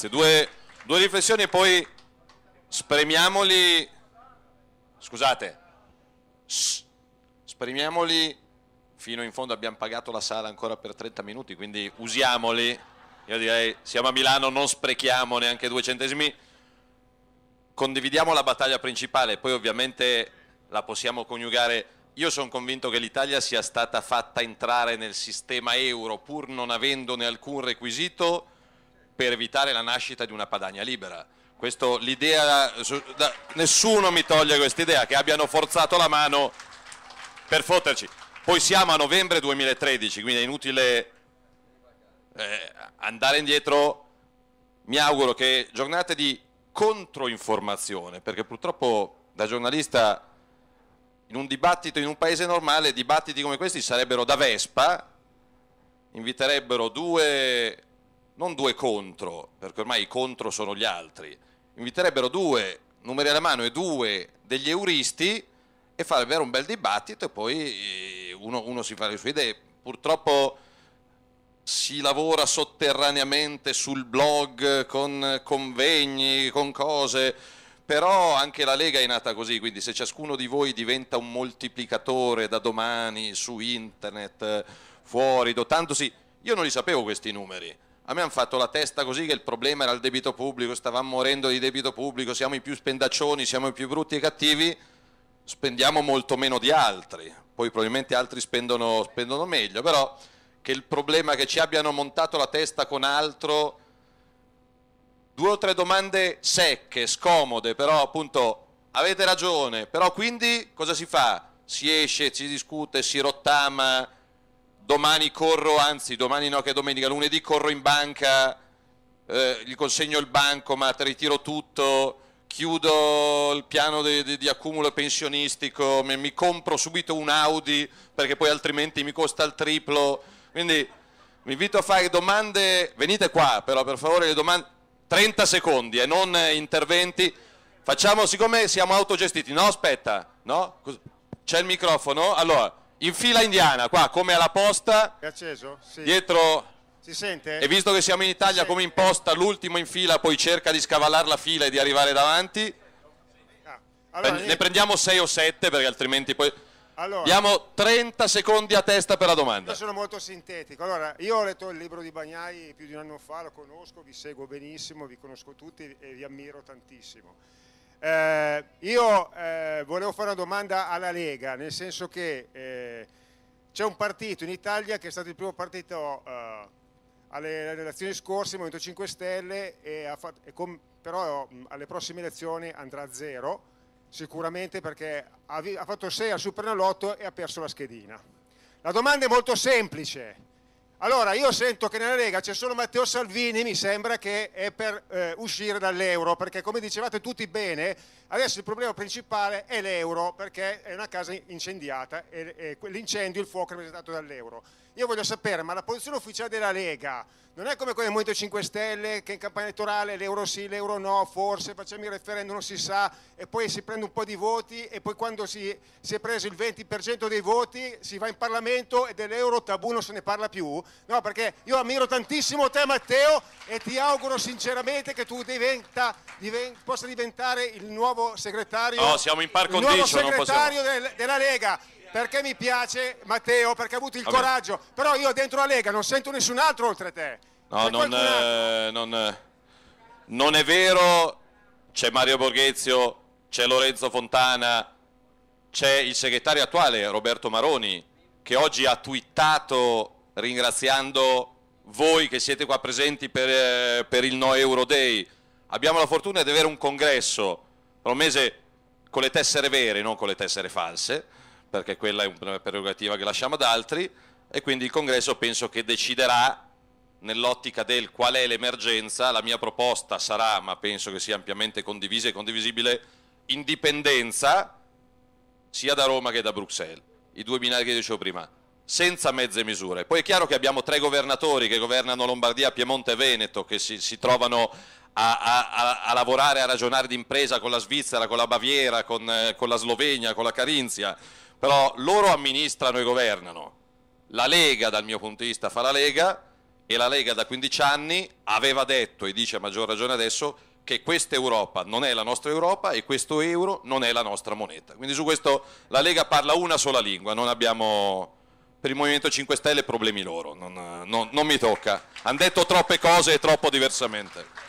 Grazie, due, due riflessioni e poi spremiamoli, scusate, spremiamoli fino in fondo, abbiamo pagato la sala ancora per 30 minuti, quindi usiamoli, io direi siamo a Milano, non sprechiamo neanche due centesimi, condividiamo la battaglia principale, poi ovviamente la possiamo coniugare io sono convinto che l'Italia sia stata fatta entrare nel sistema euro pur non avendone alcun requisito per evitare la nascita di una Padania libera. Questo, su, nessuno mi toglie questa idea che abbiano forzato la mano per fotterci. Poi siamo a novembre 2013, quindi è inutile eh, andare indietro. Mi auguro che giornate di controinformazione, perché purtroppo da giornalista in un dibattito in un paese normale, dibattiti come questi sarebbero da Vespa, inviterebbero due non due contro, perché ormai i contro sono gli altri, inviterebbero due, numeri alla mano e due degli euristi e farebbero un bel dibattito e poi eh, uno, uno si fa le sue idee. Purtroppo si lavora sotterraneamente sul blog con convegni, con cose, però anche la Lega è nata così, quindi se ciascuno di voi diventa un moltiplicatore da domani su internet, fuori, dotandosi... Io non li sapevo questi numeri, a me hanno fatto la testa così che il problema era il debito pubblico, stavamo morendo di debito pubblico, siamo i più spendaccioni, siamo i più brutti e cattivi, spendiamo molto meno di altri, poi probabilmente altri spendono, spendono meglio, però che il problema che ci abbiano montato la testa con altro due o tre domande secche, scomode, però appunto avete ragione, però quindi cosa si fa? Si esce, si discute, si rottama, domani corro, anzi domani no che è domenica, lunedì corro in banca, eh, gli consegno il banco, ma bancomat, ritiro tutto, chiudo il piano di, di, di accumulo pensionistico, mi, mi, compro subito un Audi perché poi altrimenti mi costa il triplo. Quindi vi invito a fare domande, venite qua però per favore le domande, 30 secondi e eh, non interventi. Facciamo, siccome siamo autogestiti, no aspetta, no? C'è il microfono, allora in fila indiana, qua come alla posta, è acceso? Sì. dietro... Si sente? E visto che siamo in Italia come in posta, l'ultimo in fila poi cerca di scavallare la fila e di arrivare davanti. Ah, allora, ne prendiamo 6 o 7 perché altrimenti poi... Allora, Abbiamo 30 secondi a testa per la domanda. Io sono molto sintetico. Allora, io ho letto il libro di Bagnai più di un anno fa, lo conosco, vi seguo benissimo, vi conosco tutti e vi ammiro tantissimo. Eh, io eh, volevo fare una domanda alla Lega, nel senso che eh, c'è un partito in Italia che è stato il primo partito eh, alle elezioni scorse, il Movimento 5 Stelle, e fatto, e con, però alle prossime elezioni andrà a zero, sicuramente perché ha, ha fatto 6 al Supernalotto e ha perso la schedina. La domanda è molto semplice, allora, io sento che nella Lega c'è solo Matteo Salvini, mi sembra che è per eh, uscire dall'euro, perché come dicevate tutti bene, adesso il problema principale è l'euro, perché è una casa incendiata e, e l'incendio, il fuoco è rappresentato dall'euro. Io voglio sapere, ma la posizione ufficiale della Lega non è come quella del Movimento 5 Stelle che in campagna elettorale l'euro sì, l'euro no, forse facciamo il referendum, non si sa, e poi si prende un po' di voti e poi quando si, si è preso il 20% dei voti si va in Parlamento e dell'euro tabù non se ne parla più? No, perché io ammiro tantissimo te Matteo e ti auguro sinceramente che tu diventa, diventa, possa diventare il nuovo segretario, no, oh, siamo in par condicio, il nuovo segretario del, della Lega perché mi piace Matteo, perché ha avuto il Vabbè. coraggio, però io dentro la Lega non sento nessun altro oltre te. No, eh, non, eh, non, non è vero, c'è Mario Borghezio, c'è Lorenzo Fontana, c'è il segretario attuale Roberto Maroni che oggi ha twittato ringraziando voi che siete qua presenti per, eh, per il No Euro Day. Abbiamo la fortuna di avere un congresso, tra un mese con le tessere vere, non con le tessere false, perché quella è una prerogativa che lasciamo ad altri, e quindi il congresso penso che deciderà nell'ottica del qual è l'emergenza, la mia proposta sarà, ma penso che sia ampiamente condivisa e condivisibile, indipendenza sia da Roma che da Bruxelles, i due binari che dicevo prima, senza mezze misure. Poi è chiaro che abbiamo tre governatori che governano Lombardia, Piemonte e Veneto, che si, si trovano a, a, a, lavorare, a ragionare d'impresa con la Svizzera, con la Baviera, con, eh, con la Slovenia, con la Carinzia, però loro amministrano e governano. La Lega, dal mio punto di vista, fa la Lega e la Lega da 15 anni aveva detto, e dice a maggior ragione adesso, che questa Europa non è la nostra Europa e questo euro non è la nostra moneta. Quindi su questo la Lega parla una sola lingua, non abbiamo per il Movimento 5 Stelle problemi loro, non, non, non mi tocca. Hanno detto troppe cose e troppo diversamente.